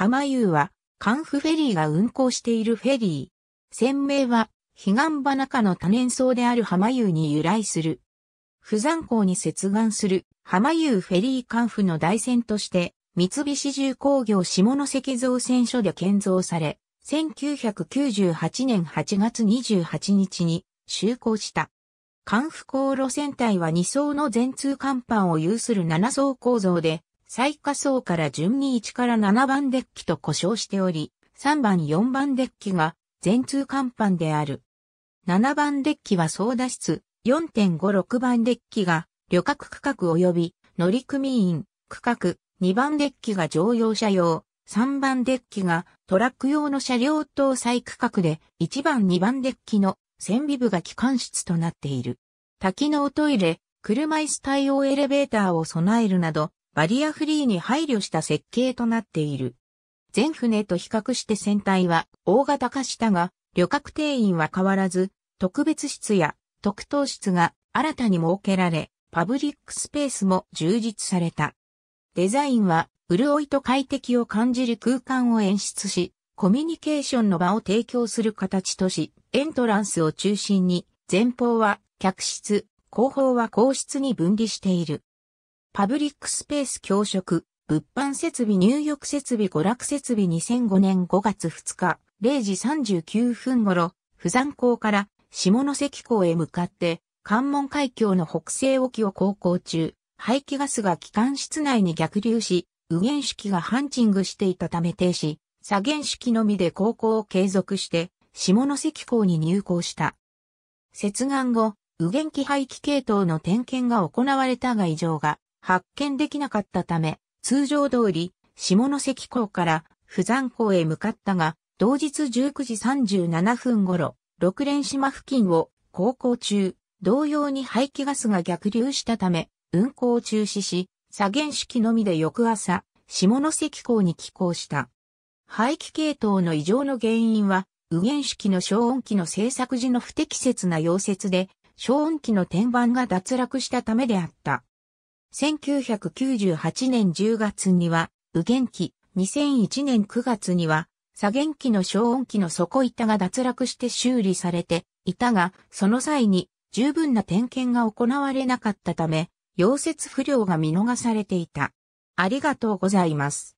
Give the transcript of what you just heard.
浜湯は、カンフフェリーが運航しているフェリー。船名は、彼岸花中の多年草である浜湯に由来する。不山港に接岸する浜湯フェリーカンフの台船として、三菱重工業下関造船所で建造され、1998年8月28日に就航した。カンフ航路船体は2層の全通甲板を有する7層構造で、最下層から順に1から7番デッキと呼称しており、3番4番デッキが全通甲板である。7番デッキは操舵室、4.56番デッキが旅客区画及び乗組員区画、2番デッキが乗用車用、3番デッキがトラック用の車両搭載区画で、1番2番デッキの船尾部が機関室となっている。多機能トイレ、車椅子対応エレベーターを備えるなど、バリアフリーに配慮した設計となっている。全船と比較して船体は大型化したが、旅客定員は変わらず、特別室や特等室が新たに設けられ、パブリックスペースも充実された。デザインは、潤いと快適を感じる空間を演出し、コミュニケーションの場を提供する形とし、エントランスを中心に、前方は客室、後方は皇室に分離している。パブリックスペース教職、物販設備入浴設備娯楽設備2005年5月2日、0時39分頃、不山港から下関港へ向かって、関門海峡の北西沖を航行中、排気ガスが機関室内に逆流し、右原式がハンチングしていたため停止、左原式のみで航行を継続して、下関港に入港した。接岸後、右舷機排気系統の点検が行われたが異常が発見できなかったため、通常通り、下関港から不山港へ向かったが、同日19時37分頃、六連島付近を航行中、同様に排気ガスが逆流したため、運航を中止し、左舷式のみで翌朝、下関港に寄港した。排気系統の異常の原因は、右舷式の消音器の製作時の不適切な溶接で、消音器の天板が脱落したためであった。1998年10月には、右元気。2001年9月には、左元気の消音器の底板が脱落して修理されていたが、その際に十分な点検が行われなかったため、溶接不良が見逃されていた。ありがとうございます。